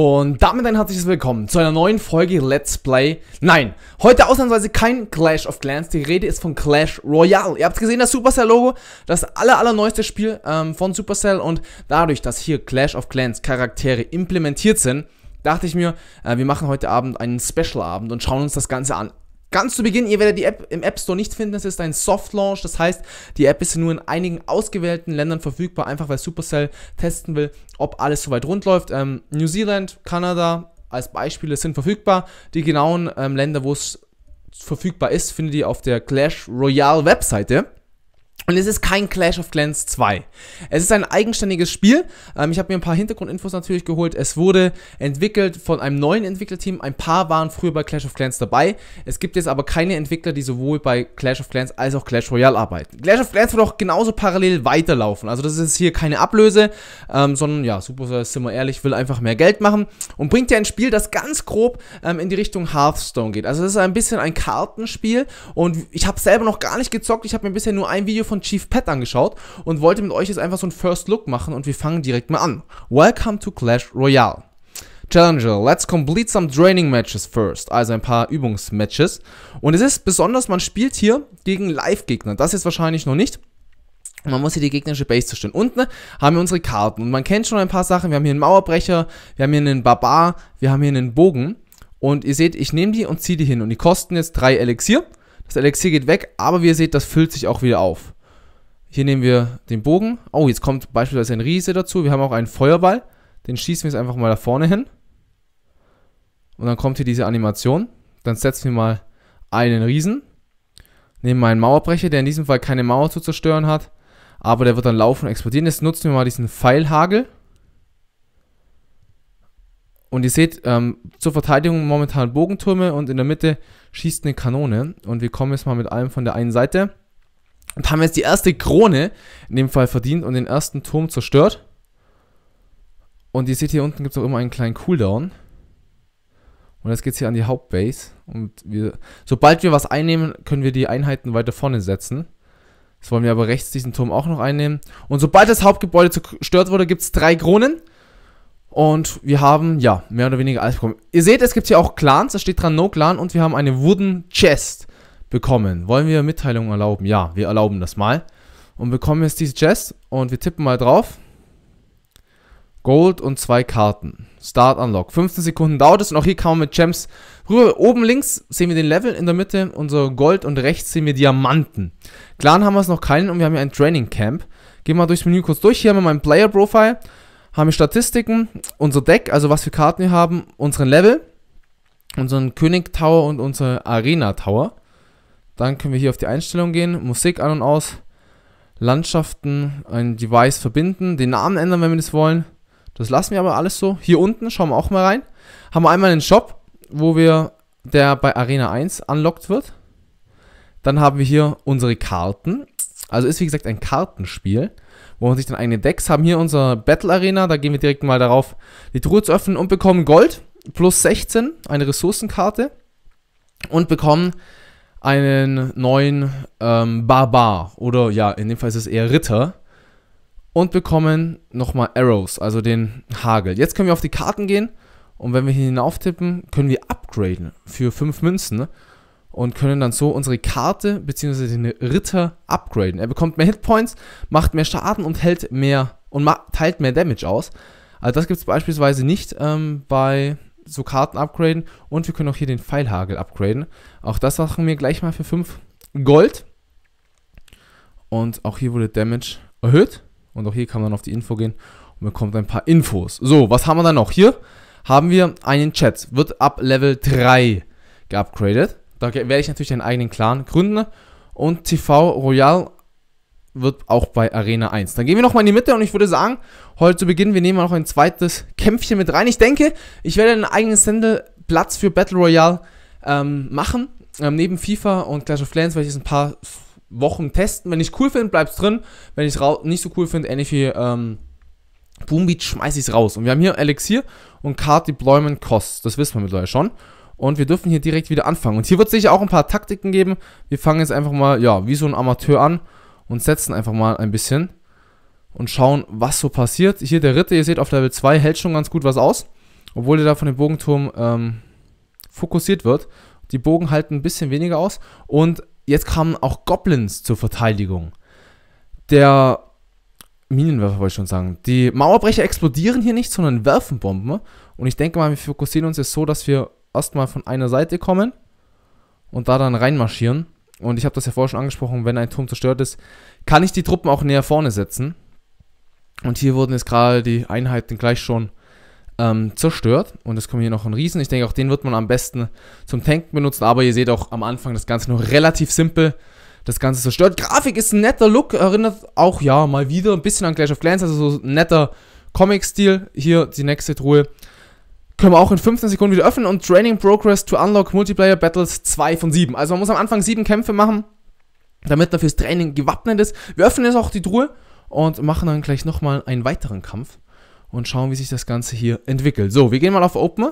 Und damit ein herzliches Willkommen zu einer neuen Folge Let's Play. Nein, heute ausnahmsweise kein Clash of Clans. Die Rede ist von Clash Royale. Ihr habt gesehen, das Supercell-Logo, das aller, allerneueste Spiel ähm, von Supercell. Und dadurch, dass hier Clash of Clans Charaktere implementiert sind, dachte ich mir, äh, wir machen heute Abend einen Special-Abend und schauen uns das Ganze an. Ganz zu Beginn, ihr werdet die App im App Store nicht finden, es ist ein Soft Launch, das heißt, die App ist nur in einigen ausgewählten Ländern verfügbar, einfach weil Supercell testen will, ob alles soweit rund läuft. Ähm, New Zealand, Kanada als Beispiele sind verfügbar. Die genauen ähm, Länder, wo es verfügbar ist, findet ihr auf der Clash Royale Webseite. Und es ist kein Clash of Clans 2. Es ist ein eigenständiges Spiel. Ähm, ich habe mir ein paar Hintergrundinfos natürlich geholt. Es wurde entwickelt von einem neuen Entwicklerteam. Ein paar waren früher bei Clash of Clans dabei. Es gibt jetzt aber keine Entwickler, die sowohl bei Clash of Clans als auch Clash Royale arbeiten. Clash of Clans wird auch genauso parallel weiterlaufen. Also das ist hier keine Ablöse, ähm, sondern ja, Supercell, sind wir ehrlich, will einfach mehr Geld machen und bringt ja ein Spiel, das ganz grob ähm, in die Richtung Hearthstone geht. Also das ist ein bisschen ein Kartenspiel und ich habe selber noch gar nicht gezockt. Ich habe mir bisher nur ein Video von von Chief Pet angeschaut und wollte mit euch jetzt einfach so einen First Look machen und wir fangen direkt mal an. Welcome to Clash Royale. Challenger, let's complete some Training Matches first. Also ein paar Übungsmatches. Und es ist besonders, man spielt hier gegen Live-Gegner. Das ist wahrscheinlich noch nicht. Man muss hier die gegnerische Base zerstören. Unten ne, haben wir unsere Karten. Und man kennt schon ein paar Sachen. Wir haben hier einen Mauerbrecher, wir haben hier einen Barbar, wir haben hier einen Bogen. Und ihr seht, ich nehme die und ziehe die hin. Und die kosten jetzt drei Elixier. Das Elixier geht weg, aber wie ihr seht, das füllt sich auch wieder auf. Hier nehmen wir den Bogen. Oh, jetzt kommt beispielsweise ein Riese dazu. Wir haben auch einen Feuerball. Den schießen wir jetzt einfach mal da vorne hin. Und dann kommt hier diese Animation. Dann setzen wir mal einen Riesen. Nehmen wir einen Mauerbrecher, der in diesem Fall keine Mauer zu zerstören hat. Aber der wird dann laufen und explodieren. Jetzt nutzen wir mal diesen Pfeilhagel. Und ihr seht, ähm, zur Verteidigung momentan Bogentürme und in der Mitte schießt eine Kanone. Und wir kommen jetzt mal mit allem von der einen Seite und haben jetzt die erste Krone in dem Fall verdient und den ersten Turm zerstört. Und ihr seht hier unten gibt es auch immer einen kleinen Cooldown. Und jetzt geht es hier an die Hauptbase. Und wir, sobald wir was einnehmen, können wir die Einheiten weiter vorne setzen. Jetzt wollen wir aber rechts diesen Turm auch noch einnehmen. Und sobald das Hauptgebäude zerstört wurde, gibt es drei Kronen. Und wir haben, ja, mehr oder weniger alles bekommen. Ihr seht, es gibt hier auch Clans, da steht dran No Clan und wir haben eine Wooden Chest bekommen. Wollen wir Mitteilungen erlauben? Ja, wir erlauben das mal. Und bekommen jetzt diese Chess und wir tippen mal drauf. Gold und zwei Karten. Start Unlock. 15 Sekunden dauert es und auch hier kann man mit Gems rüber. Oben links sehen wir den Level, in der Mitte unser Gold und rechts sehen wir Diamanten. Clan haben wir es noch keinen und wir haben hier ein Training Camp. Gehen wir mal durchs Menü kurz durch. Hier haben wir mein Player Profile, haben wir Statistiken, unser Deck, also was für Karten wir haben, unseren Level, unseren König Tower und unsere Arena Tower. Dann können wir hier auf die Einstellung gehen, Musik an und aus, Landschaften, ein Device verbinden, den Namen ändern, wenn wir das wollen. Das lassen wir aber alles so. Hier unten, schauen wir auch mal rein, haben wir einmal einen Shop, wo wir, der bei Arena 1 unlocked wird. Dann haben wir hier unsere Karten. Also ist wie gesagt ein Kartenspiel, wo man sich dann eigene Decks haben. Hier unser Battle Arena, da gehen wir direkt mal darauf, die Truhe zu öffnen und bekommen Gold plus 16, eine Ressourcenkarte und bekommen einen neuen ähm, Barbar oder ja, in dem Fall ist es eher Ritter und bekommen nochmal Arrows, also den Hagel. Jetzt können wir auf die Karten gehen und wenn wir hier hinauf tippen, können wir upgraden für 5 Münzen und können dann so unsere Karte bzw. den Ritter upgraden. Er bekommt mehr Hitpoints, macht mehr Schaden und hält mehr und teilt mehr Damage aus. Also das gibt es beispielsweise nicht ähm, bei so Karten upgraden und wir können auch hier den Pfeilhagel upgraden. Auch das machen wir gleich mal für 5 Gold. Und auch hier wurde Damage erhöht. Und auch hier kann man auf die Info gehen und bekommt ein paar Infos. So, was haben wir dann noch? Hier haben wir einen Chat. Wird ab Level 3 geupgradet. Da werde ich natürlich einen eigenen Clan gründen. Und TV Royal wird auch bei Arena 1. Dann gehen wir nochmal in die Mitte und ich würde sagen, heute zu Beginn, wir nehmen noch ein zweites Kämpfchen mit rein. Ich denke, ich werde einen eigenen Sendeplatz für Battle Royale ähm, machen. Ähm, neben FIFA und Clash of Clans werde ich es ein paar Wochen testen. Wenn ich cool finde, es drin. Wenn ich es nicht so cool finde, ähnlich wie ähm, Boombeat, schmeiße ich es raus. Und wir haben hier Elixier und Card Deployment Costs. Das wissen wir mittlerweile schon. Und wir dürfen hier direkt wieder anfangen. Und hier wird es sicher auch ein paar Taktiken geben. Wir fangen jetzt einfach mal, ja, wie so ein Amateur an und setzen einfach mal ein bisschen und schauen, was so passiert. Hier der Ritter, ihr seht, auf Level 2 hält schon ganz gut was aus, obwohl er da von dem Bogenturm ähm, fokussiert wird. Die Bogen halten ein bisschen weniger aus und jetzt kamen auch Goblins zur Verteidigung. Der Minenwerfer wollte ich schon sagen. Die Mauerbrecher explodieren hier nicht, sondern werfen Bomben. Und ich denke mal, wir fokussieren uns jetzt so, dass wir erstmal von einer Seite kommen und da dann reinmarschieren. Und ich habe das ja vorher schon angesprochen, wenn ein Turm zerstört ist, kann ich die Truppen auch näher vorne setzen. Und hier wurden jetzt gerade die Einheiten gleich schon ähm, zerstört. Und es kommen hier noch ein Riesen. Ich denke, auch den wird man am besten zum Tanken benutzen. Aber ihr seht auch am Anfang das Ganze nur relativ simpel. Das Ganze zerstört. Grafik ist ein netter Look. Erinnert auch, ja, mal wieder ein bisschen an Clash of Clans. Also so ein netter Comic-Stil. Hier die nächste Truhe können wir auch in 15 Sekunden wieder öffnen und Training Progress to Unlock Multiplayer Battles 2 von 7. Also man muss am Anfang 7 Kämpfe machen, damit man fürs Training gewappnet ist. Wir öffnen jetzt auch die Truhe und machen dann gleich nochmal einen weiteren Kampf und schauen, wie sich das Ganze hier entwickelt. So, wir gehen mal auf Open.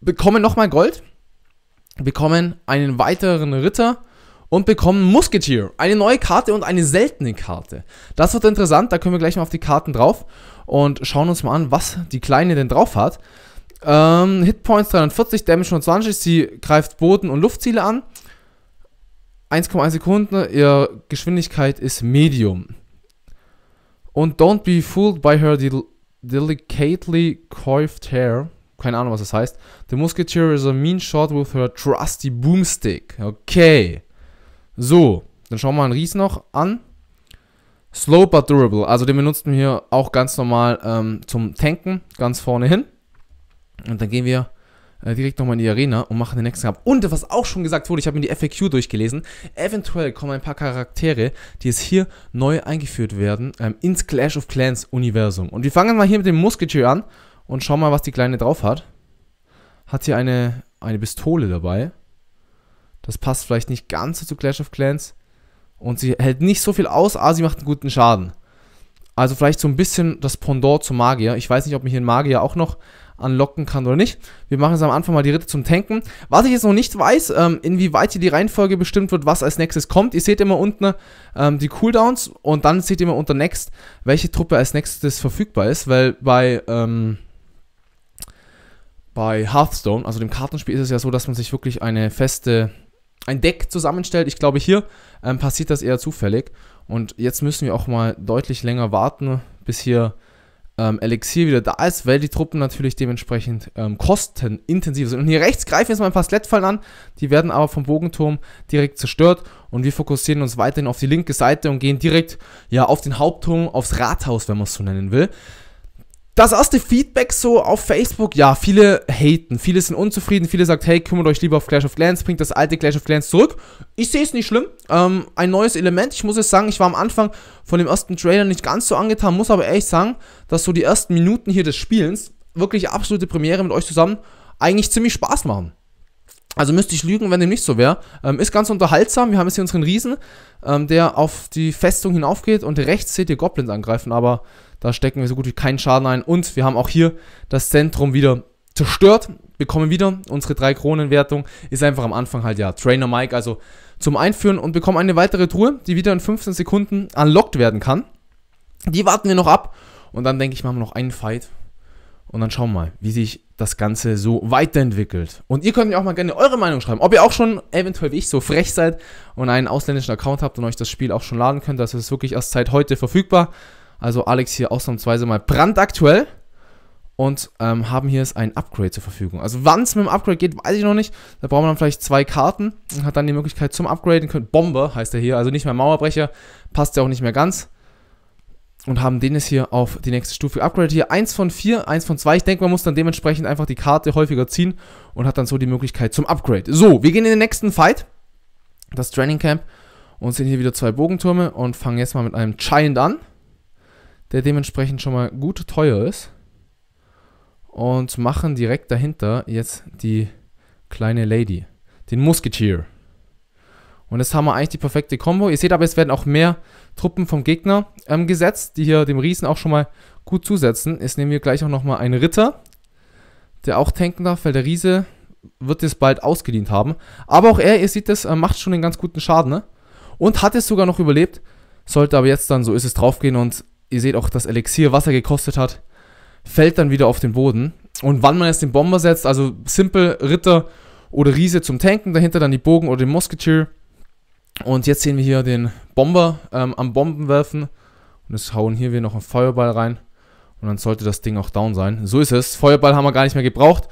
Bekommen nochmal Gold. Bekommen einen weiteren Ritter und bekommen Musketeer, eine neue Karte und eine seltene Karte. Das wird interessant, da können wir gleich mal auf die Karten drauf und schauen uns mal an, was die Kleine denn drauf hat. Ähm, Hitpoints 340, Damage 120, sie greift Boden- und Luftziele an. 1,1 Sekunden, ihre Geschwindigkeit ist Medium. Und don't be fooled by her del delicately coiffed hair. Keine Ahnung, was das heißt. The Musketeer is a mean shot with her trusty boomstick. Okay. So, dann schauen wir mal einen Ries noch an. Slow but durable. Also den benutzen wir hier auch ganz normal ähm, zum Tanken, ganz vorne hin. Und dann gehen wir äh, direkt nochmal in die Arena und machen den nächsten Kampf. Und was auch schon gesagt wurde, ich habe mir die FAQ durchgelesen, eventuell kommen ein paar Charaktere, die es hier neu eingeführt werden, ähm, ins Clash of Clans Universum. Und wir fangen mal hier mit dem Musketier an und schauen mal, was die Kleine drauf hat. Hat hier eine, eine Pistole dabei. Das passt vielleicht nicht ganz so zu Clash of Clans. Und sie hält nicht so viel aus, aber sie macht einen guten Schaden. Also vielleicht so ein bisschen das Pendant zum Magier. Ich weiß nicht, ob mich ein Magier auch noch anlocken kann oder nicht. Wir machen jetzt am Anfang mal die Ritter zum Tanken. Was ich jetzt noch nicht weiß, ähm, inwieweit hier die Reihenfolge bestimmt wird, was als nächstes kommt. Ihr seht immer unten ähm, die Cooldowns und dann seht ihr immer unter Next, welche Truppe als nächstes verfügbar ist, weil bei, ähm, bei Hearthstone, also dem Kartenspiel, ist es ja so, dass man sich wirklich eine feste ein Deck zusammenstellt, ich glaube hier ähm, passiert das eher zufällig. Und jetzt müssen wir auch mal deutlich länger warten, bis hier ähm, Elixier wieder da ist, weil die Truppen natürlich dementsprechend ähm, kostenintensiv sind. Und hier rechts greifen jetzt mal ein paar Skelettfallen an, die werden aber vom Bogenturm direkt zerstört und wir fokussieren uns weiterhin auf die linke Seite und gehen direkt ja, auf den Hauptturm, aufs Rathaus, wenn man es so nennen will das erste Feedback so auf Facebook, ja, viele haten, viele sind unzufrieden, viele sagen, hey, kümmert euch lieber auf Clash of Clans, bringt das alte Clash of Clans zurück. Ich sehe es nicht schlimm, ähm, ein neues Element. Ich muss es sagen, ich war am Anfang von dem ersten Trailer nicht ganz so angetan, muss aber ehrlich sagen, dass so die ersten Minuten hier des Spielens, wirklich absolute Premiere mit euch zusammen, eigentlich ziemlich Spaß machen. Also müsste ich lügen, wenn dem nicht so wäre. Ähm, ist ganz unterhaltsam. Wir haben jetzt hier unseren Riesen, ähm, der auf die Festung hinaufgeht und rechts seht ihr Goblins angreifen, aber da stecken wir so gut wie keinen Schaden ein. Und wir haben auch hier das Zentrum wieder zerstört. Bekommen wieder unsere 3 Kronenwertung. Ist einfach am Anfang halt ja Trainer Mike, also zum Einführen und bekommen eine weitere Truhe, die wieder in 15 Sekunden unlocked werden kann. Die warten wir noch ab. Und dann denke ich, machen wir noch einen Fight und dann schauen wir mal, wie sich das Ganze so weiterentwickelt. Und ihr könnt mir auch mal gerne eure Meinung schreiben, ob ihr auch schon eventuell wie ich so frech seid und einen ausländischen Account habt und euch das Spiel auch schon laden könnt. Das ist wirklich erst seit heute verfügbar. Also Alex hier ausnahmsweise mal brandaktuell und ähm, haben hier jetzt ein Upgrade zur Verfügung. Also wann es mit dem Upgrade geht, weiß ich noch nicht. Da braucht man dann vielleicht zwei Karten und hat dann die Möglichkeit zum Upgraden. Bomber heißt er hier, also nicht mehr Mauerbrecher, passt ja auch nicht mehr ganz und haben den jetzt hier auf die nächste Stufe upgraded. Hier 1 von 4, 1 von 2. Ich denke, man muss dann dementsprechend einfach die Karte häufiger ziehen und hat dann so die Möglichkeit zum Upgrade. So, wir gehen in den nächsten Fight. Das Training Camp. Und sind hier wieder zwei Bogentürme und fangen jetzt mal mit einem Giant an. Der dementsprechend schon mal gut teuer ist. Und machen direkt dahinter jetzt die kleine Lady. Den Musketeer. Und jetzt haben wir eigentlich die perfekte Combo. Ihr seht aber, es werden auch mehr Truppen vom Gegner ähm, gesetzt, die hier dem Riesen auch schon mal gut zusetzen. Jetzt nehmen wir gleich auch nochmal einen Ritter, der auch tanken darf, weil der Riese wird es bald ausgedient haben. Aber auch er, ihr seht es, äh, macht schon einen ganz guten Schaden. Ne? Und hat es sogar noch überlebt. Sollte aber jetzt dann, so ist es, draufgehen. Und ihr seht auch, das Elixier, was er gekostet hat, fällt dann wieder auf den Boden. Und wann man jetzt den Bomber setzt, also simpel Ritter oder Riese zum Tanken, dahinter dann die Bogen oder den Musketeer und jetzt sehen wir hier den Bomber ähm, am Bombenwerfen. Und jetzt hauen hier wir noch einen Feuerball rein. Und dann sollte das Ding auch down sein. So ist es. Feuerball haben wir gar nicht mehr gebraucht.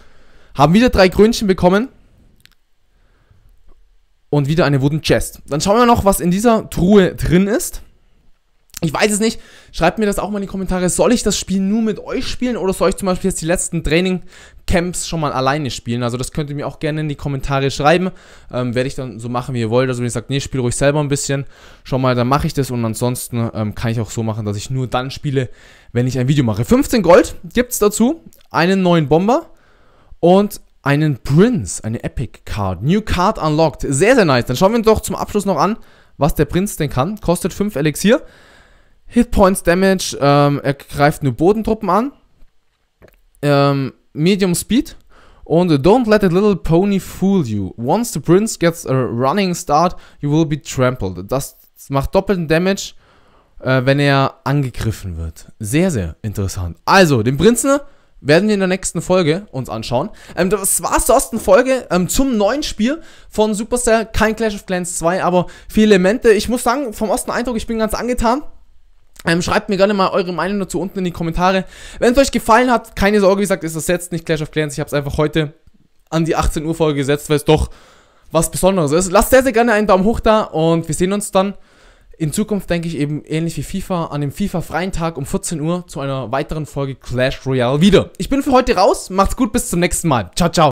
Haben wieder drei Grünchen bekommen. Und wieder eine Wooden Chest. Dann schauen wir noch, was in dieser Truhe drin ist. Ich weiß es nicht. Schreibt mir das auch mal in die Kommentare. Soll ich das Spiel nur mit euch spielen oder soll ich zum Beispiel jetzt die letzten Training Camps schon mal alleine spielen. Also das könnt ihr mir auch gerne in die Kommentare schreiben. Ähm, Werde ich dann so machen, wie ihr wollt. Also wenn ihr sagt, nee, spiel ruhig selber ein bisschen, schon mal, dann mache ich das. Und ansonsten ähm, kann ich auch so machen, dass ich nur dann spiele, wenn ich ein Video mache. 15 Gold gibt es dazu, einen neuen Bomber und einen Prince, eine Epic Card. New Card Unlocked. Sehr, sehr nice. Dann schauen wir uns doch zum Abschluss noch an, was der Prinz denn kann. Kostet 5 Elixier. Hitpoints, Damage, ähm, er greift nur Bodentruppen an. Ähm, medium speed. Und don't let a little pony fool you. Once the prince gets a running start, you will be trampled. Das macht doppelten Damage, äh, wenn er angegriffen wird. Sehr, sehr interessant. Also, den Prinzen werden wir in der nächsten Folge uns anschauen. Ähm, das war's zur ersten Folge ähm, zum neuen Spiel von Supercell. Kein Clash of Clans 2, aber viele Elemente. Ich muss sagen, vom ersten Eindruck, ich bin ganz angetan. Ähm, schreibt mir gerne mal eure Meinung dazu unten in die Kommentare. Wenn es euch gefallen hat, keine Sorge, wie gesagt, ist das jetzt nicht Clash of Clans. Ich habe es einfach heute an die 18 Uhr Folge gesetzt, weil es doch was Besonderes ist. Lasst sehr, sehr gerne einen Daumen hoch da und wir sehen uns dann in Zukunft, denke ich, eben ähnlich wie FIFA an dem FIFA-freien Tag um 14 Uhr zu einer weiteren Folge Clash Royale wieder. Ich bin für heute raus. Macht's gut, bis zum nächsten Mal. Ciao, ciao.